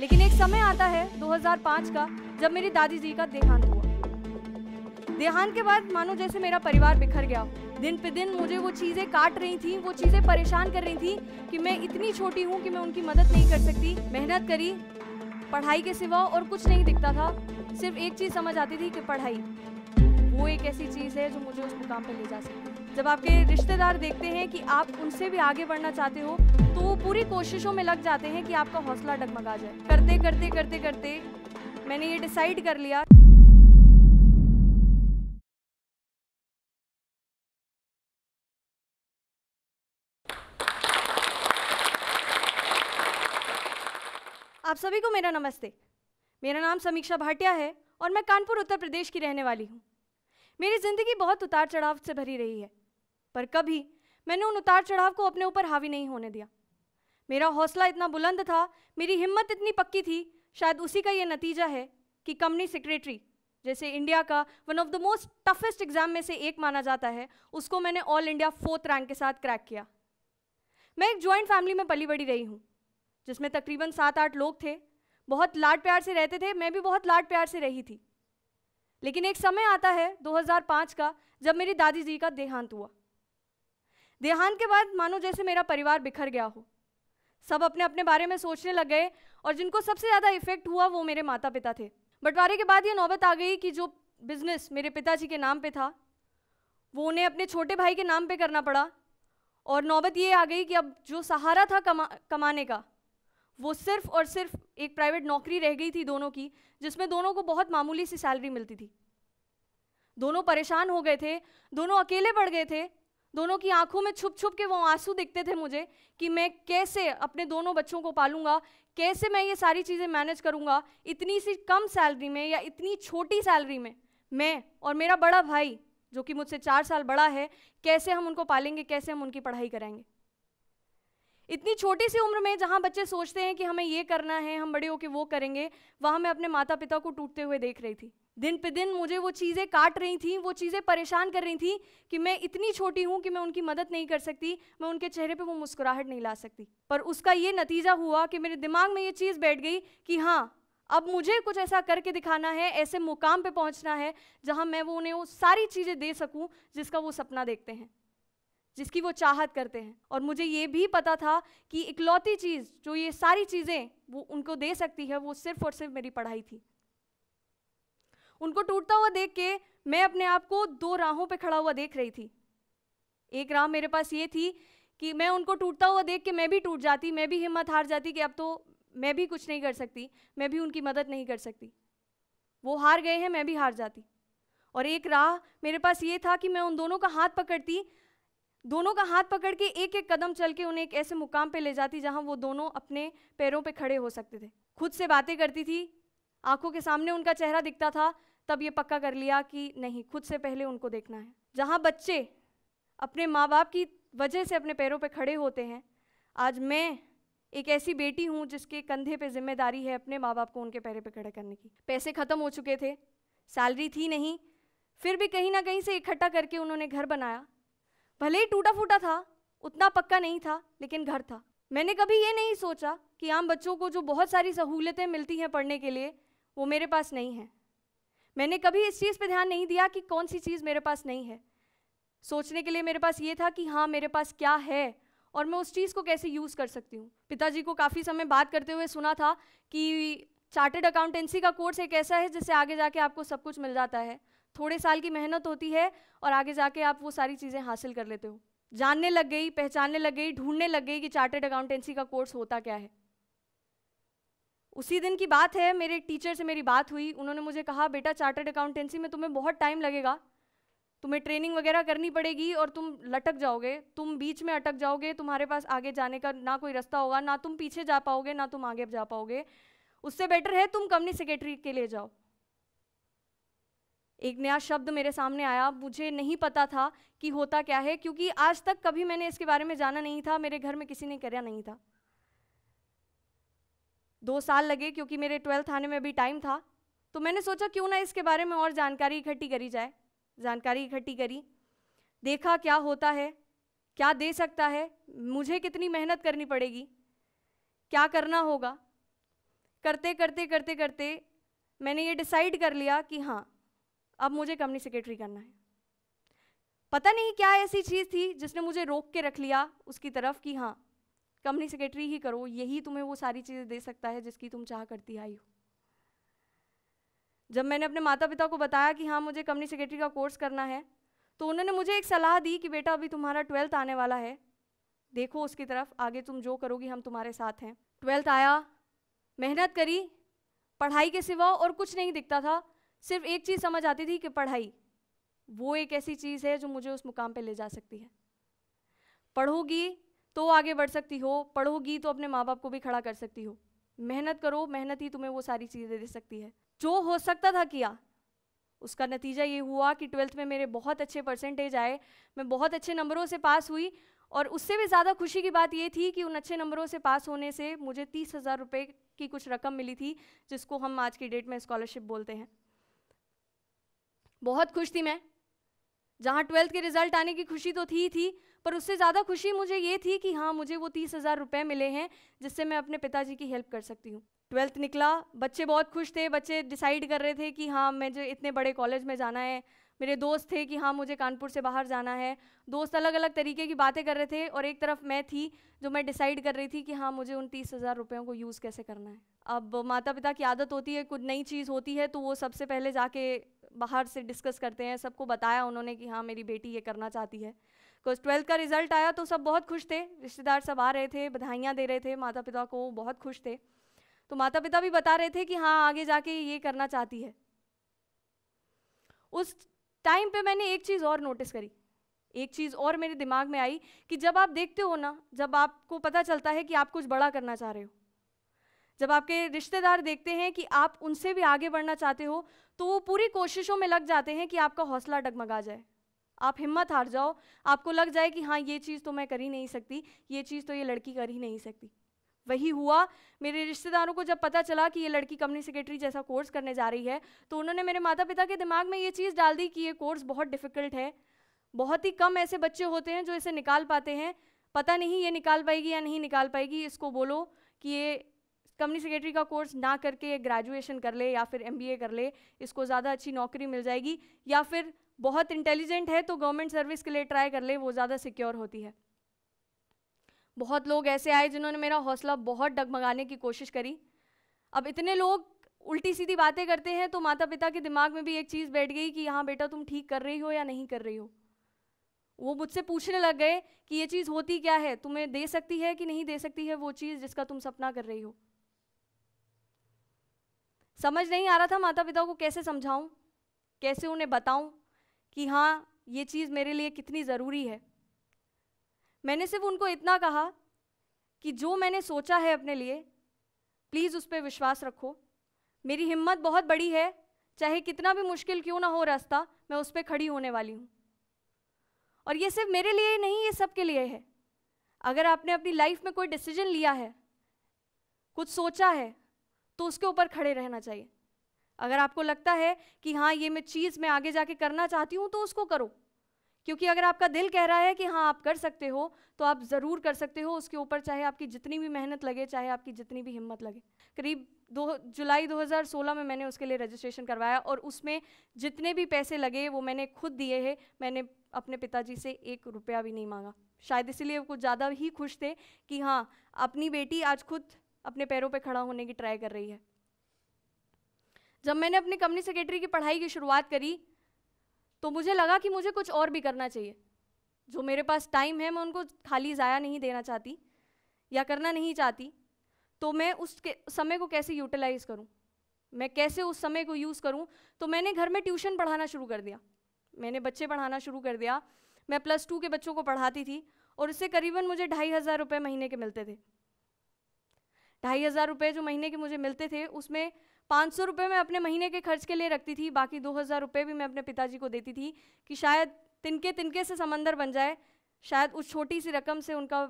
लेकिन एक समय आता है 2005 का जब मेरी दादी जी का देहांत हुआ देहांत के बाद मानो जैसे मेरा परिवार बिखर गया दिन पे दिन मुझे वो चीज़ें काट रही थी वो चीज़ें परेशान कर रही थी कि मैं इतनी छोटी हूँ कि मैं उनकी मदद नहीं कर सकती मेहनत करी पढ़ाई के सिवा और कुछ नहीं दिखता था सिर्फ एक चीज़ समझ आती थी कि पढ़ाई वो एक ऐसी चीज़ है जो मुझे उस मुकाम पर ले जा सकती जब आपके रिश्तेदार देखते हैं कि आप उनसे भी आगे बढ़ना चाहते हो तो वो पूरी कोशिशों में लग जाते हैं कि आपका हौसला डगमगा जाए करते करते करते करते मैंने ये डिसाइड कर लिया आप सभी को मेरा नमस्ते मेरा नाम समीक्षा भाटिया है और मैं कानपुर उत्तर प्रदेश की रहने वाली हूँ मेरी ज़िंदगी बहुत उतार चढ़ाव से भरी रही है पर कभी मैंने उन उतार चढ़ाव को अपने ऊपर हावी नहीं होने दिया मेरा हौसला इतना बुलंद था मेरी हिम्मत इतनी पक्की थी शायद उसी का यह नतीजा है कि कंपनी सेक्रेटरी जैसे इंडिया का one of the most toughest exam में से एक माना जाता है उसको मैंने ऑल इंडिया फोर्थ रैंक के साथ क्रैक किया मैं एक ज्वाइंट फैमिली में पली बड़ी रही हूँ जिसमें तकरीबन सात आठ लोग थे बहुत लाड प्यार से रहते थे मैं भी बहुत लाड प्यार से रही थी लेकिन एक समय आता है 2005 का जब मेरी दादी जी का देहांत हुआ देहांत के बाद मानो जैसे मेरा परिवार बिखर गया हो सब अपने अपने बारे में सोचने लग गए और जिनको सबसे ज़्यादा इफेक्ट हुआ वो मेरे माता पिता थे बंटवारे के बाद ये नौबत आ गई कि जो बिज़नेस मेरे पिताजी के नाम पे था वो उन्हें अपने छोटे भाई के नाम पे करना पड़ा और नौबत ये आ गई कि अब जो सहारा था कमा कमाने का वो सिर्फ और सिर्फ एक प्राइवेट नौकरी रह गई थी दोनों की जिसमें दोनों को बहुत मामूली सी सैलरी मिलती थी दोनों परेशान हो गए थे दोनों अकेले पड़ गए थे दोनों की आंखों में छुप छुप के वो आंसू दिखते थे मुझे कि मैं कैसे अपने दोनों बच्चों को पालूंगा कैसे मैं ये सारी चीज़ें मैनेज करूंगा इतनी सी कम सैलरी में या इतनी छोटी सैलरी में मैं और मेरा बड़ा भाई जो कि मुझसे चार साल बड़ा है कैसे हम उनको पालेंगे कैसे हम उनकी पढ़ाई कराएंगे इतनी छोटी सी उम्र में जहाँ बच्चे सोचते हैं कि हमें ये करना है हम बड़े होकर वो करेंगे वहाँ मैं अपने माता पिता को टूटते हुए देख रही थी दिन पे दिन मुझे वो चीज़ें काट रही थी वो चीज़ें परेशान कर रही थी कि मैं इतनी छोटी हूँ कि मैं उनकी मदद नहीं कर सकती मैं उनके चेहरे पे वो मुस्कुराहट नहीं ला सकती पर उसका ये नतीजा हुआ कि मेरे दिमाग में ये चीज़ बैठ गई कि हाँ अब मुझे कुछ ऐसा करके दिखाना है ऐसे मुकाम पे पहुंचना है जहां मैं वो उन्हें वो सारी चीज़ें दे सकूं जिसका वो सपना देखते हैं जिसकी वो चाहत करते हैं और मुझे ये भी पता था कि इकलौती चीज़ जो ये सारी चीज़ें वो उनको दे सकती है वो सिर्फ और सिर्फ मेरी पढ़ाई थी उनको टूटता हुआ देख के मैं अपने आप को दो राहों पे खड़ा हुआ देख रही थी एक राह मेरे पास ये थी कि मैं उनको टूटता हुआ देख के मैं भी टूट जाती मैं भी हिम्मत हार जाती कि अब तो मैं भी कुछ नहीं कर सकती मैं भी उनकी मदद नहीं कर सकती वो हार गए हैं मैं भी हार जाती और एक राह मेरे पास ये था कि मैं उन दोनों का हाथ पकड़ती दोनों का हाथ पकड़ के एक एक कदम चल के उन्हें एक ऐसे मुकाम पे ले जाती जहाँ वो दोनों अपने पैरों पे खड़े हो सकते थे खुद से बातें करती थी आंखों के सामने उनका चेहरा दिखता था तब ये पक्का कर लिया कि नहीं खुद से पहले उनको देखना है जहाँ बच्चे अपने माँ बाप की वजह से अपने पैरों पर पे खड़े होते हैं आज मैं एक ऐसी बेटी हूँ जिसके कंधे पे जिम्मेदारी है अपने माँ बाप को उनके पैरों पे खड़े करने की पैसे ख़त्म हो चुके थे सैलरी थी नहीं फिर भी कहीं ना कहीं से इकट्ठा करके उन्होंने घर बनाया भले ही टूटा फूटा था उतना पक्का नहीं था लेकिन घर था मैंने कभी ये नहीं सोचा कि आम बच्चों को जो बहुत सारी सहूलियतें मिलती हैं पढ़ने के लिए वो मेरे पास नहीं हैं मैंने कभी इस चीज़ पे ध्यान नहीं दिया कि कौन सी चीज़ मेरे पास नहीं है सोचने के लिए मेरे पास ये था कि हाँ मेरे पास क्या है और मैं उस चीज़ को कैसे यूज़ कर सकती हूँ पिताजी को काफ़ी समय बात करते हुए सुना था कि चार्टर्ड अकाउंटेंसी का कोर्स एक ऐसा है जिससे आगे जाके आपको सब कुछ मिल जाता है थोड़े साल की मेहनत होती है और आगे जाके आप वो सारी चीज़ें हासिल कर लेते हो जानने लग गई पहचानने लग गई ढूंढने लग गई कि चार्टर्ड अकाउंटेंसी का कोर्स होता क्या है उसी दिन की बात है मेरे एक टीचर से मेरी बात हुई उन्होंने मुझे कहा बेटा चार्टर्ड अकाउंटेंसी में तुम्हें बहुत टाइम लगेगा तुम्हें ट्रेनिंग वगैरह करनी पड़ेगी और तुम लटक जाओगे तुम बीच में अटक जाओगे तुम्हारे पास आगे जाने का ना कोई रास्ता होगा ना तुम पीछे जा पाओगे ना तुम आगे जा पाओगे उससे बेटर है तुम कंपनी सेक्रेटरी के लिए जाओ एक नया शब्द मेरे सामने आया मुझे नहीं पता था कि होता क्या है क्योंकि आज तक कभी मैंने इसके बारे में जाना नहीं था मेरे घर में किसी ने करा नहीं था दो साल लगे क्योंकि मेरे ट्वेल्थ आने में अभी टाइम था तो मैंने सोचा क्यों ना इसके बारे में और जानकारी इकट्ठी करी जाए जानकारी इकट्ठी करी देखा क्या होता है क्या दे सकता है मुझे कितनी मेहनत करनी पड़ेगी क्या करना होगा करते करते करते करते मैंने ये डिसाइड कर लिया कि हाँ अब मुझे कंपनी सेक्रेटरी करना है पता नहीं क्या ऐसी चीज़ थी जिसने मुझे रोक के रख लिया उसकी तरफ कि हाँ कंपनी सेक्रेटरी ही करो यही तुम्हें वो सारी चीज़ें दे सकता है जिसकी तुम चाह करती आई हो जब मैंने अपने माता पिता को बताया कि हाँ मुझे कंपनी सेक्रेटरी का कोर्स करना है तो उन्होंने मुझे एक सलाह दी कि बेटा अभी तुम्हारा ट्वेल्थ आने वाला है देखो उसकी तरफ आगे तुम जो करोगी हम तुम्हारे साथ हैं ट्वेल्थ आया मेहनत करी पढ़ाई के सिवा और कुछ नहीं दिखता था सिर्फ एक चीज़ समझ आती थी कि पढ़ाई वो एक ऐसी चीज़ है जो मुझे उस मुकाम पे ले जा सकती है पढ़ोगी तो आगे बढ़ सकती हो पढ़ोगी तो अपने माँ बाप को भी खड़ा कर सकती हो मेहनत करो मेहनत ही तुम्हें वो सारी चीज़ें दे सकती है जो हो सकता था किया उसका नतीजा ये हुआ कि ट्वेल्थ में मेरे बहुत अच्छे परसेंटेज आए मैं बहुत अच्छे नंबरों से पास हुई और उससे भी ज़्यादा खुशी की बात ये थी कि उन अच्छे नंबरों से पास होने से मुझे तीस हज़ार रुपये की कुछ रकम मिली थी जिसको हम आज की डेट में स्कॉलरशिप बोलते हैं बहुत खुश थी मैं जहाँ ट्वेल्थ के रिजल्ट आने की खुशी तो थी ही थी पर उससे ज़्यादा खुशी मुझे ये थी कि हाँ मुझे वो तीस हज़ार रुपये मिले हैं जिससे मैं अपने पिताजी की हेल्प कर सकती हूँ ट्वेल्थ निकला बच्चे बहुत खुश थे बच्चे डिसाइड कर रहे थे कि हाँ मुझे इतने बड़े कॉलेज में जाना है मेरे दोस्त थे कि हाँ मुझे कानपुर से बाहर जाना है दोस्त अलग अलग तरीके की बातें कर रहे थे और एक तरफ मैं थी जो मैं डिसाइड कर रही थी कि हाँ मुझे उन तीस हज़ार रुपयों को यूज़ कैसे करना है अब माता पिता की आदत होती है कुछ नई चीज़ होती है तो वो सबसे पहले जाके बाहर से डिस्कस करते हैं सबको बताया उन्होंने कि हाँ मेरी बेटी ये करना चाहती है बिकॉज ट्वेल्थ का रिजल्ट आया तो सब बहुत खुश थे रिश्तेदार सब आ रहे थे बधाइयाँ दे रहे थे माता पिता को बहुत खुश थे तो माता पिता भी बता रहे थे कि हाँ आगे जाके ये करना चाहती है उस टाइम पे मैंने एक चीज़ और नोटिस करी एक चीज़ और मेरे दिमाग में आई कि जब आप देखते हो ना जब आपको पता चलता है कि आप कुछ बड़ा करना चाह रहे हो जब आपके रिश्तेदार देखते हैं कि आप उनसे भी आगे बढ़ना चाहते हो तो वो पूरी कोशिशों में लग जाते हैं कि आपका हौसला डगमगा जाए आप हिम्मत हार जाओ आपको लग जाए कि हाँ ये चीज़ तो मैं कर ही नहीं सकती ये चीज़ तो ये लड़की कर ही नहीं सकती वही हुआ मेरे रिश्तेदारों को जब पता चला कि ये लड़की कंपनी सेक्रेटरी जैसा कोर्स करने जा रही है तो उन्होंने मेरे माता पिता के दिमाग में ये चीज़ डाल दी कि ये कोर्स बहुत डिफ़िकल्ट है बहुत ही कम ऐसे बच्चे होते हैं जो इसे निकाल पाते हैं पता नहीं ये निकाल पाएगी या नहीं निकाल पाएगी इसको बोलो कि ये कंपनी सेक्रेटरी का कोर्स ना करके ग्रेजुएशन कर ले या फिर एम कर ले इसको ज़्यादा अच्छी नौकरी मिल जाएगी या फिर बहुत इंटेलिजेंट है तो गवर्नमेंट सर्विस के लिए ट्राई कर ले वो ज़्यादा सिक्योर होती है बहुत लोग ऐसे आए जिन्होंने मेरा हौसला बहुत डगमगाने की कोशिश करी अब इतने लोग उल्टी सीधी बातें करते हैं तो माता पिता के दिमाग में भी एक चीज़ बैठ गई कि हाँ बेटा तुम ठीक कर रही हो या नहीं कर रही हो वो मुझसे पूछने लग गए कि ये चीज़ होती क्या है तुम्हें दे सकती है कि नहीं दे सकती है वो चीज़ जिसका तुम सपना कर रही हो समझ नहीं आ रहा था माता पिता को कैसे समझाऊं कैसे उन्हें बताऊं कि हाँ ये चीज़ मेरे लिए कितनी ज़रूरी है मैंने सिर्फ उनको इतना कहा कि जो मैंने सोचा है अपने लिए प्लीज़ उस पर विश्वास रखो मेरी हिम्मत बहुत बड़ी है चाहे कितना भी मुश्किल क्यों ना हो रास्ता मैं उस पर खड़ी होने वाली हूँ और ये सिर्फ मेरे लिए ही नहीं ये सब के लिए है अगर आपने अपनी लाइफ में कोई डिसीजन लिया है कुछ सोचा है तो उसके ऊपर खड़े रहना चाहिए अगर आपको लगता है कि हाँ ये मैं चीज़ मैं आगे जाके करना चाहती हूँ तो उसको करो क्योंकि अगर आपका दिल कह रहा है कि हाँ आप कर सकते हो तो आप ज़रूर कर सकते हो उसके ऊपर चाहे आपकी जितनी भी मेहनत लगे चाहे आपकी जितनी भी हिम्मत लगे करीब दो जुलाई 2016 में मैंने उसके लिए रजिस्ट्रेशन करवाया और उसमें जितने भी पैसे लगे वो मैंने खुद दिए हैं मैंने अपने पिताजी से एक रुपया भी नहीं मांगा शायद इसीलिए वो कुछ ज़्यादा ही खुश थे कि हाँ अपनी बेटी आज खुद अपने पैरों पे खड़ा होने की ट्राई कर रही है जब मैंने अपनी कंपनी सेक्रेटरी की पढ़ाई की शुरुआत करी तो मुझे लगा कि मुझे कुछ और भी करना चाहिए जो मेरे पास टाइम है मैं उनको खाली ज़ाया नहीं देना चाहती या करना नहीं चाहती तो मैं उसके समय को कैसे यूटिलाइज़ करूँ मैं कैसे उस समय को यूज़ करूँ तो मैंने घर में ट्यूशन पढ़ाना शुरू कर दिया मैंने बच्चे पढ़ाना शुरू कर दिया मैं प्लस टू के बच्चों को पढ़ाती थी और इससे करीबन मुझे ढाई हज़ार रुपये महीने के मिलते थे ढाई हज़ार रुपये जो महीने के मुझे मिलते थे उसमें पाँच सौ रुपये मैं अपने महीने के खर्च के लिए रखती थी बाकी दो हज़ार रुपये भी मैं अपने पिताजी को देती थी कि शायद तिनके तिनके से समंदर बन जाए शायद उस छोटी सी रकम से उनका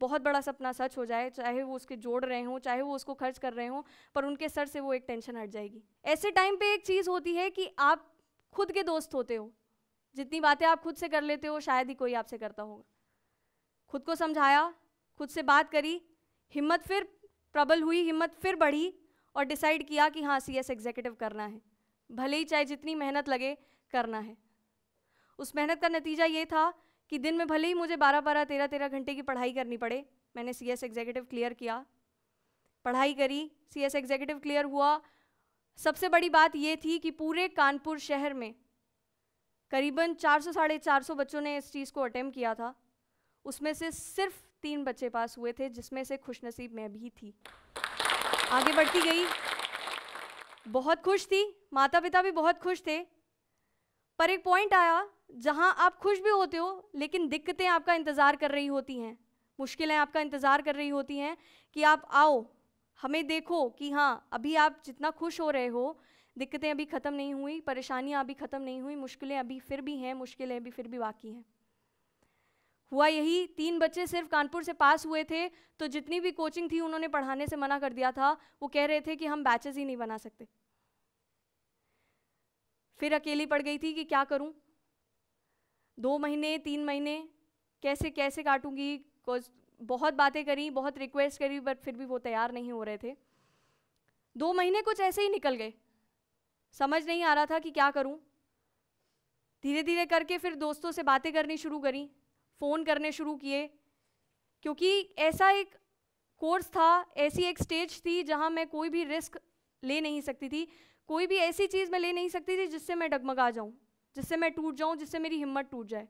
बहुत बड़ा सपना सच हो जाए चाहे वो उसके जोड़ रहे हों चाहे वो उसको खर्च कर रहे हों पर उनके सर से वो एक टेंशन हट जाएगी ऐसे टाइम पे एक चीज़ होती है कि आप खुद के दोस्त होते हो जितनी बातें आप खुद से कर लेते हो शायद ही कोई आपसे करता होगा खुद को समझाया खुद से बात करी हिम्मत फिर ट्रबल हुई हिम्मत फिर बढ़ी और डिसाइड किया कि हाँ सी एस एग्जीक्यूटिव करना है भले ही चाहे जितनी मेहनत लगे करना है उस मेहनत का नतीजा ये था कि दिन में भले ही मुझे बारह बारह तेरह तेरह घंटे की पढ़ाई करनी पड़े मैंने सी एस एग्जीक्यूटिव क्लियर किया पढ़ाई करी सी एस एग्जीक्यूटिव क्लियर हुआ सबसे बड़ी बात ये थी कि पूरे कानपुर शहर में करीबन सौ साढ़े चार सौ बच्चों ने इस चीज़ को अटैम्प्ट किया था उसमें से सिर्फ तीन बच्चे पास हुए थे जिसमें से खुशनसीब मैं भी थी आगे बढ़ती गई बहुत खुश थी माता पिता भी बहुत खुश थे पर एक पॉइंट आया जहां आप खुश भी होते हो लेकिन दिक्कतें आपका इंतज़ार कर रही होती हैं मुश्किलें आपका इंतज़ार कर रही होती हैं कि आप आओ हमें देखो कि हाँ अभी आप जितना खुश हो रहे हो दिक्कतें अभी ख़त्म नहीं हुई परेशानियां अभी ख़त्म नहीं हुई मुश्किलें अभी फिर भी हैं मुश्किलें अभी फिर भी बाकी हैं हुआ यही तीन बच्चे सिर्फ कानपुर से पास हुए थे तो जितनी भी कोचिंग थी उन्होंने पढ़ाने से मना कर दिया था वो कह रहे थे कि हम बैचेस ही नहीं बना सकते फिर अकेली पड़ गई थी कि क्या करूं दो महीने तीन महीने कैसे कैसे काटूंगी बहुत बातें करी बहुत रिक्वेस्ट करी बट फिर भी वो तैयार नहीं हो रहे थे दो महीने कुछ ऐसे ही निकल गए समझ नहीं आ रहा था कि क्या करूं धीरे धीरे करके फिर दोस्तों से बातें करनी शुरू करी फ़ोन करने शुरू किए क्योंकि ऐसा एक कोर्स था ऐसी एक स्टेज थी जहाँ मैं कोई भी रिस्क ले नहीं सकती थी कोई भी ऐसी चीज़ मैं ले नहीं सकती थी जिससे मैं डगमगा जाऊँ जिससे मैं टूट जाऊँ जिससे मेरी हिम्मत टूट जाए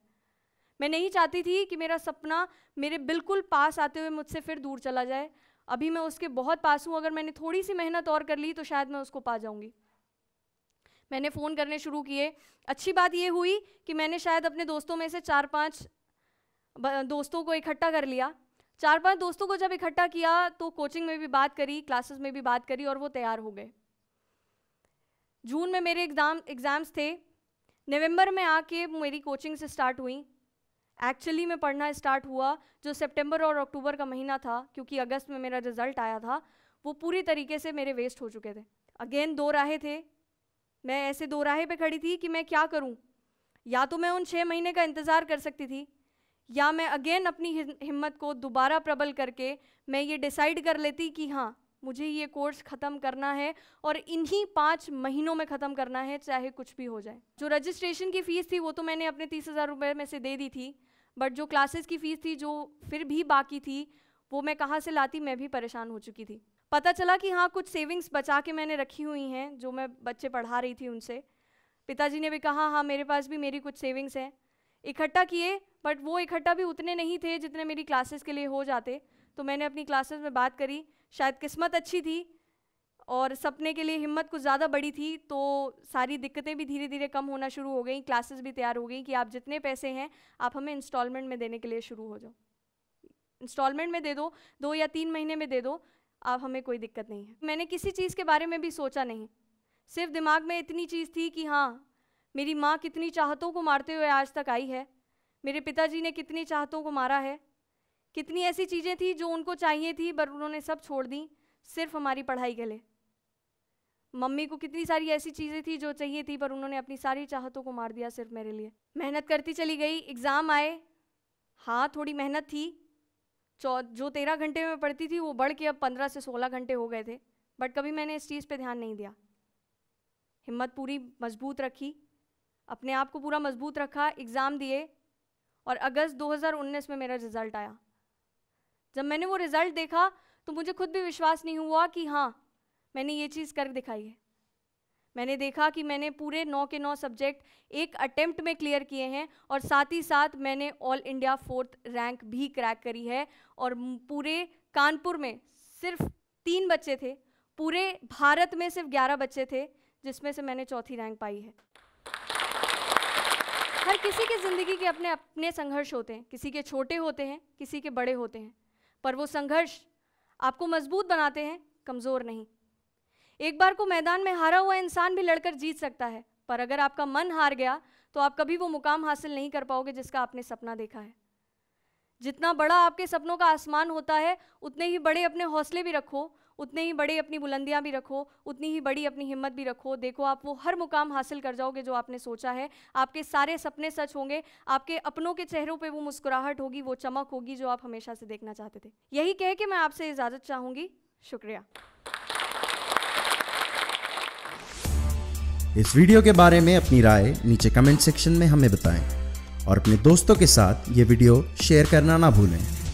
मैं नहीं चाहती थी कि मेरा सपना मेरे बिल्कुल पास आते हुए मुझसे फिर दूर चला जाए अभी मैं उसके बहुत पास हूँ अगर मैंने थोड़ी सी मेहनत और कर ली तो शायद मैं उसको पा जाऊँगी मैंने फ़ोन करने शुरू किए अच्छी बात ये हुई कि मैंने शायद अपने दोस्तों में से चार पाँच दोस्तों को इकट्ठा कर लिया चार पांच दोस्तों को जब इकट्ठा किया तो कोचिंग में भी बात करी क्लासेस में भी बात करी और वो तैयार हो गए जून में मेरे एग्ज़ाम एग्ज़ाम्स थे नवंबर में आके मेरी कोचिंग से स्टार्ट हुई एक्चुअली में पढ़ना स्टार्ट हुआ जो सितंबर और अक्टूबर का महीना था क्योंकि अगस्त में मेरा रिज़ल्ट आया था वो पूरी तरीके से मेरे वेस्ट हो चुके थे अगेन दो राहे थे मैं ऐसे दो राहे पे खड़ी थी कि मैं क्या करूं या तो मैं उन छः महीने का इंतज़ार कर सकती थी या मैं अगेन अपनी हिम्मत को दोबारा प्रबल करके मैं ये डिसाइड कर लेती कि हाँ मुझे ये कोर्स ख़त्म करना है और इन्हीं पाँच महीनों में ख़त्म करना है चाहे कुछ भी हो जाए जो रजिस्ट्रेशन की फ़ीस थी वो तो मैंने अपने तीस हज़ार रुपये में से दे दी थी बट जो क्लासेस की फ़ीस थी जो फिर भी बाकी थी वो मैं कहाँ से लाती मैं भी परेशान हो चुकी थी पता चला कि हाँ कुछ सेविंग्स बचा के मैंने रखी हुई हैं जो मैं बच्चे पढ़ा रही थी उनसे पिताजी ने भी कहा हाँ मेरे पास भी मेरी कुछ सेविंग्स हैं इकट्ठा किए बट वो इकट्ठा भी उतने नहीं थे जितने मेरी क्लासेस के लिए हो जाते तो मैंने अपनी क्लासेस में बात करी शायद किस्मत अच्छी थी और सपने के लिए हिम्मत कुछ ज़्यादा बड़ी थी तो सारी दिक्कतें भी धीरे धीरे कम होना शुरू हो गई क्लासेस भी तैयार हो गई कि आप जितने पैसे हैं आप हमें इंस्टॉलमेंट में देने के लिए शुरू हो जाओ इंस्टॉलमेंट में दे दो दो या तीन महीने में दे दो आप हमें कोई दिक्कत नहीं है मैंने किसी चीज़ के बारे में भी सोचा नहीं सिर्फ दिमाग में इतनी चीज़ थी कि हाँ मेरी माँ कितनी चाहतों को मारते हुए आज तक आई है मेरे पिताजी ने कितनी चाहतों को मारा है कितनी ऐसी चीज़ें थी जो उनको चाहिए थी पर उन्होंने सब छोड़ दी सिर्फ हमारी पढ़ाई के लिए मम्मी को कितनी सारी ऐसी चीज़ें थी जो चाहिए थी पर उन्होंने अपनी सारी चाहतों को मार दिया सिर्फ मेरे लिए मेहनत करती चली गई एग्ज़ाम आए हाँ थोड़ी मेहनत थी चौ जो तेरह घंटे में पढ़ती थी वो बढ़ के अब पंद्रह से सोलह घंटे हो गए थे बट कभी मैंने इस चीज़ पे ध्यान नहीं दिया हिम्मत पूरी मजबूत रखी अपने आप को पूरा मजबूत रखा एग्ज़ाम दिए और अगस्त 2019 में मेरा रिज़ल्ट आया जब मैंने वो रिज़ल्ट देखा तो मुझे खुद भी विश्वास नहीं हुआ कि हाँ मैंने ये चीज़ कर दिखाई है मैंने देखा कि मैंने पूरे नौ के नौ सब्जेक्ट एक अटेम्प्ट में क्लियर किए हैं और साथ ही साथ मैंने ऑल इंडिया फोर्थ रैंक भी क्रैक करी है और पूरे कानपुर में सिर्फ तीन बच्चे थे पूरे भारत में सिर्फ ग्यारह बच्चे थे जिसमें से मैंने चौथी रैंक पाई है हर किसी की ज़िंदगी के अपने अपने संघर्ष होते हैं किसी के छोटे होते हैं किसी के बड़े होते हैं पर वो संघर्ष आपको मजबूत बनाते हैं कमज़ोर नहीं एक बार को मैदान में हारा हुआ इंसान भी लड़कर जीत सकता है पर अगर आपका मन हार गया तो आप कभी वो मुकाम हासिल नहीं कर पाओगे जिसका आपने सपना देखा है जितना बड़ा आपके सपनों का आसमान होता है उतने ही बड़े अपने हौसले भी रखो उतने ही बड़े अपनी बुलंदियाँ भी रखो उतनी ही बड़ी अपनी हिम्मत भी रखो देखो आप वो हर मुकाम हासिल कर जाओगे जो आपने सोचा है आपके सारे सपने सच होंगे आपके अपनों के चेहरों पे वो मुस्कुराहट होगी वो चमक होगी जो आप हमेशा से देखना चाहते थे यही कह के मैं आपसे इजाज़त चाहूँगी शुक्रिया इस वीडियो के बारे में अपनी राय नीचे कमेंट सेक्शन में हमें बताएं और अपने दोस्तों के साथ ये वीडियो शेयर करना ना भूलें